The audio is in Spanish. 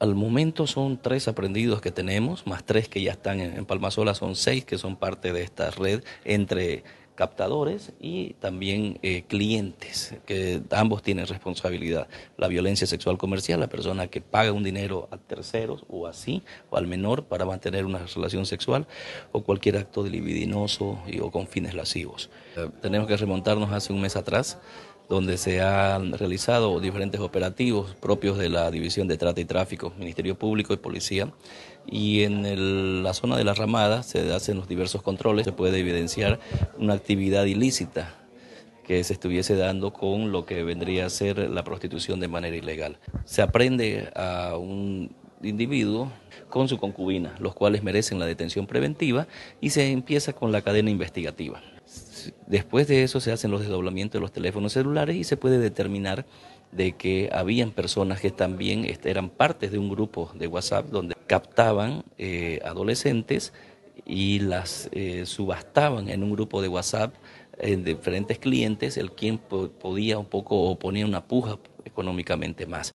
al momento son tres aprendidos que tenemos, más tres que ya están en, Palma Palmasola, son seis que son parte de esta red entre captadores y también eh, clientes, que ambos tienen responsabilidad. La violencia sexual comercial, la persona que paga un dinero a terceros o así, o al menor para mantener una relación sexual, o cualquier acto libidinoso o con fines lascivos. Eh, tenemos que remontarnos hace un mes atrás donde se han realizado diferentes operativos propios de la División de Trata y Tráfico, Ministerio Público y Policía. Y en la zona de la ramada se hacen los diversos controles, se puede evidenciar una actividad ilícita que se estuviese dando con lo que vendría a ser la prostitución de manera ilegal. Se aprende a un individuo con su concubina, los cuales merecen la detención preventiva y se empieza con la cadena investigativa después de eso se hacen los desdoblamientos de los teléfonos celulares y se puede determinar de que habían personas que también eran partes de un grupo de WhatsApp donde captaban eh, adolescentes y las eh, subastaban en un grupo de WhatsApp en eh, diferentes clientes, el quien podía un poco o una puja económicamente más.